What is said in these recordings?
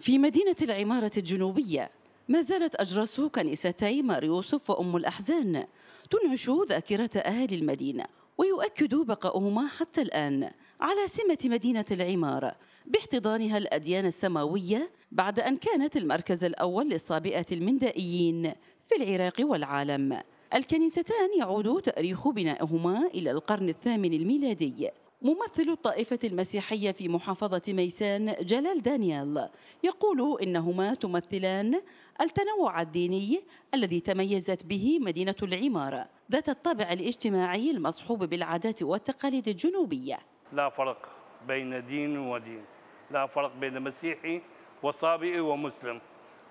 في مدينة العمارة الجنوبية ما زالت أجراس كنيستي مار يوسف وأم الأحزان تنعش ذاكرة أهالي المدينة ويؤكد بقاؤهما حتى الآن على سمة مدينة العمارة باحتضانها الأديان السماوية بعد أن كانت المركز الأول للصابئة المندائيين في العراق والعالم الكنيستان يعود تاريخ بنائهما إلى القرن الثامن الميلادي ممثل الطائفة المسيحية في محافظة ميسان جلال دانيال يقول إنهما تمثلان التنوع الديني الذي تميزت به مدينة العمارة ذات الطابع الاجتماعي المصحوب بالعادات والتقاليد الجنوبية لا فرق بين دين ودين لا فرق بين مسيحي وصابئي ومسلم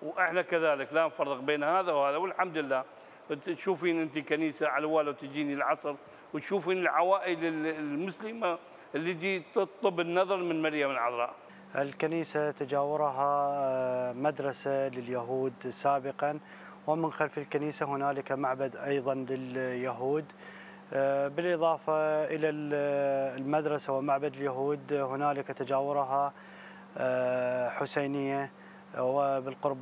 وإحنا كذلك لا نفرق بين هذا وهذا والحمد لله تشوفين انت كنيسه على الواله وتجيني العصر وتشوفين العوائل المسلمه اللي دي تطلب النظر من مريم العذراء الكنيسه تجاورها آه، مدرسه لليهود سابقا ومن خلف الكنيسه هنالك معبد ايضا لليهود آه، بالاضافه الى آه، المدرسه ومعبد اليهود هنالك تجاورها حسينيه وبالقرب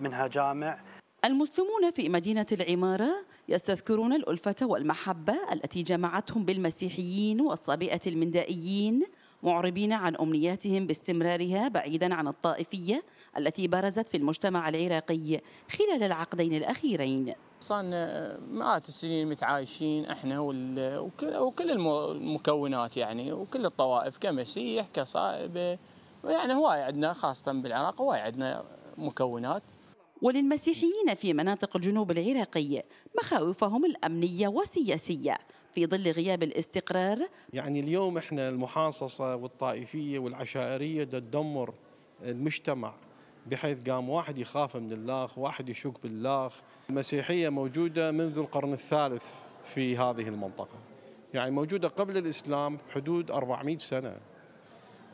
منها جامع المسلمون في مدينة العمارة يستذكرون الألفة والمحبة التي جمعتهم بالمسيحيين والصابئة المندائيين معربين عن أمنياتهم باستمرارها بعيدا عن الطائفية التي برزت في المجتمع العراقي خلال العقدين الأخيرين صارنا مئات السنين متعايشين احنا وكل, وكل المكونات يعني وكل الطوائف كمسيح كصائبه يعني هواي عندنا خاصه بالعراق هواي عندنا مكونات وللمسيحيين في مناطق الجنوب العراقي مخاوفهم الأمنية والسياسية في ظل غياب الاستقرار يعني اليوم احنا المحاصصة والطائفية والعشائرية تدمر المجتمع بحيث قام واحد يخاف من الاخ، واحد يشك بالاخ. المسيحيه موجوده منذ القرن الثالث في هذه المنطقه. يعني موجوده قبل الاسلام بحدود 400 سنه.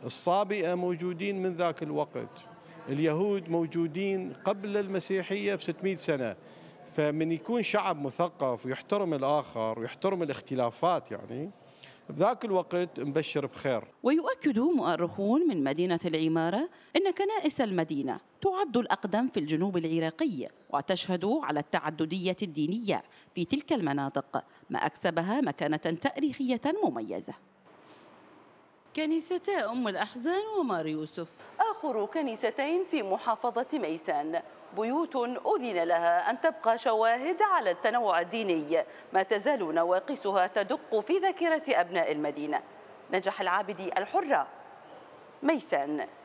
الصابئه موجودين من ذاك الوقت. اليهود موجودين قبل المسيحية ب 600 سنة فمن يكون شعب مثقف ويحترم الآخر ويحترم الاختلافات يعني بذاك الوقت مبشر بخير ويؤكد مؤرخون من مدينة العمارة أن كنائس المدينة تعد الأقدم في الجنوب العراقي وتشهد على التعددية الدينية في تلك المناطق ما أكسبها مكانة تاريخية مميزة كنيستا أم الأحزان ومار يوسف تبخر كنيستين في محافظة ميسان بيوت أذن لها أن تبقى شواهد على التنوع الديني ما تزال نواقصها تدق في ذاكرة أبناء المدينة نجح العابدي الحرة ميسان